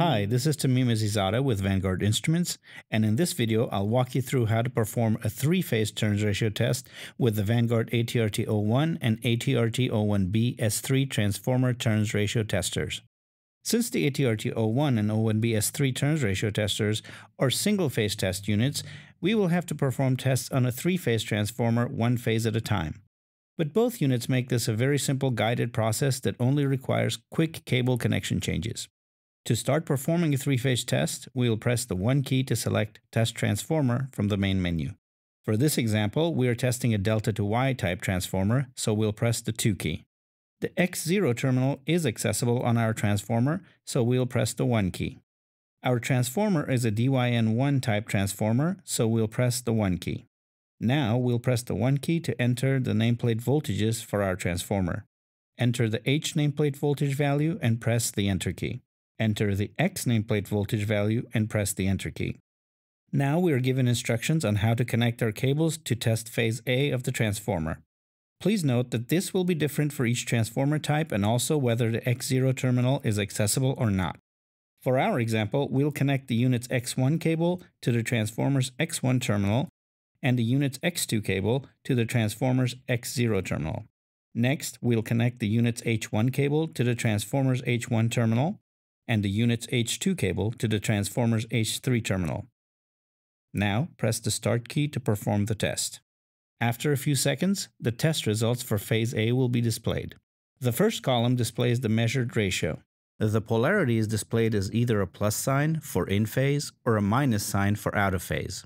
Hi, this is Tamim Azizada with Vanguard Instruments, and in this video I'll walk you through how to perform a three-phase turns ratio test with the Vanguard ATRT-01 and ATRT-01B S3 transformer turns ratio testers. Since the ATRT-01 and 01B S3 turns ratio testers are single-phase test units, we will have to perform tests on a three-phase transformer one phase at a time. But both units make this a very simple guided process that only requires quick cable connection changes. To start performing a three-phase test, we will press the 1 key to select Test Transformer from the main menu. For this example, we are testing a delta to Y type transformer, so we'll press the 2 key. The X0 terminal is accessible on our transformer, so we'll press the 1 key. Our transformer is a DYN1 type transformer, so we'll press the 1 key. Now we'll press the 1 key to enter the nameplate voltages for our transformer. Enter the H nameplate voltage value and press the Enter key. Enter the X nameplate voltage value and press the Enter key. Now we are given instructions on how to connect our cables to test phase A of the transformer. Please note that this will be different for each transformer type and also whether the X0 terminal is accessible or not. For our example, we'll connect the unit's X1 cable to the transformer's X1 terminal and the unit's X2 cable to the transformer's X0 terminal. Next, we'll connect the unit's H1 cable to the transformer's H1 terminal and the unit's H2 cable to the transformer's H3 terminal. Now, press the start key to perform the test. After a few seconds, the test results for phase A will be displayed. The first column displays the measured ratio. The polarity is displayed as either a plus sign for in phase or a minus sign for out of phase.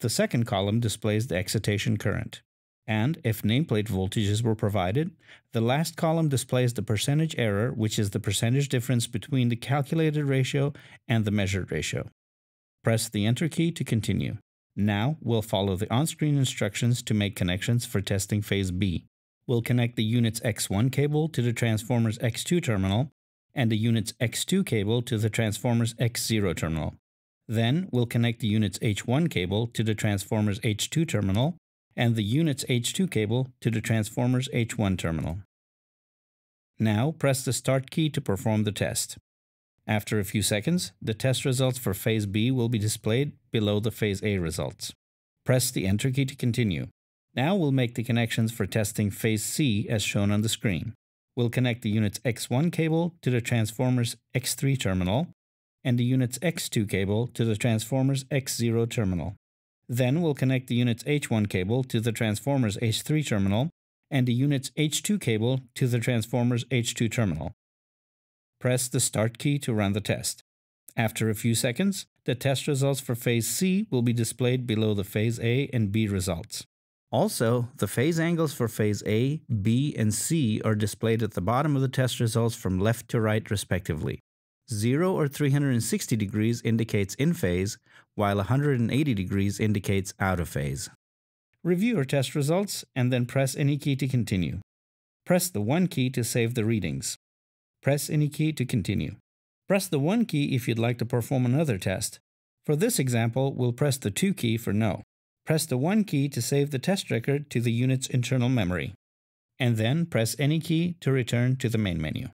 The second column displays the excitation current. And if nameplate voltages were provided, the last column displays the percentage error, which is the percentage difference between the calculated ratio and the measured ratio. Press the Enter key to continue. Now, we'll follow the on-screen instructions to make connections for testing phase B. We'll connect the unit's X1 cable to the transformer's X2 terminal and the unit's X2 cable to the transformer's X0 terminal. Then we'll connect the unit's H1 cable to the transformer's H2 terminal and the unit's H2 cable to the transformer's H1 terminal. Now press the start key to perform the test. After a few seconds, the test results for phase B will be displayed below the phase A results. Press the enter key to continue. Now we'll make the connections for testing phase C as shown on the screen. We'll connect the unit's X1 cable to the transformer's X3 terminal and the unit's X2 cable to the transformer's X0 terminal. Then we'll connect the unit's H1 cable to the transformer's H3 terminal and the unit's H2 cable to the transformer's H2 terminal. Press the Start key to run the test. After a few seconds, the test results for phase C will be displayed below the phase A and B results. Also, the phase angles for phase A, B, and C are displayed at the bottom of the test results from left to right respectively. 0 or 360 degrees indicates in phase, while 180 degrees indicates out of phase. Review your test results and then press any key to continue. Press the 1 key to save the readings. Press any key to continue. Press the 1 key if you'd like to perform another test. For this example, we'll press the 2 key for no. Press the 1 key to save the test record to the unit's internal memory. And then press any key to return to the main menu.